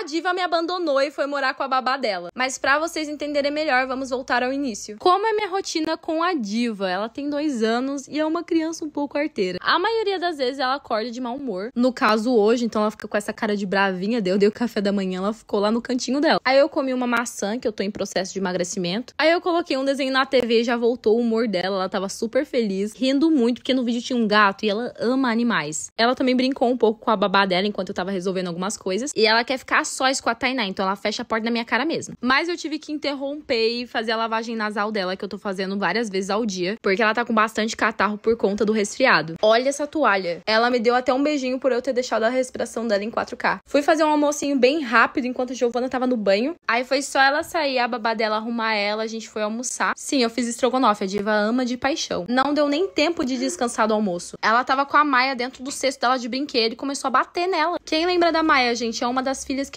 a diva me abandonou e foi morar com a babá dela. Mas para vocês entenderem melhor, vamos voltar ao início. Como é minha rotina com a diva? Ela tem dois anos e é uma criança um pouco arteira. A maioria das vezes ela acorda de mau humor. No caso hoje, então ela fica com essa cara de bravinha. Deu, deu café da manhã, ela ficou lá no cantinho dela. Aí eu comi uma maçã, que eu tô em processo de emagrecimento. Aí eu coloquei um desenho na TV e já voltou o humor dela. Ela tava super feliz, rindo muito, porque no vídeo tinha um gato e ela ama animais. Ela também brincou um pouco com a babá dela enquanto eu tava resolvendo algumas coisas. E ela quer ficar sós com a Tainá, então ela fecha a porta na minha cara mesmo. Mas eu tive que interromper e fazer a lavagem nasal dela, que eu tô fazendo várias vezes ao dia, porque ela tá com bastante catarro por conta do resfriado. Olha essa toalha. Ela me deu até um beijinho por eu ter deixado a respiração dela em 4K. Fui fazer um almocinho bem rápido enquanto a Giovana tava no banho. Aí foi só ela sair, a babá dela arrumar ela, a gente foi almoçar. Sim, eu fiz estrogonofe, a diva ama de paixão. Não deu nem tempo de descansar do almoço. Ela tava com a Maia dentro do cesto dela de brinquedo e começou a bater nela. Quem lembra da Maia, gente? É uma das filhas que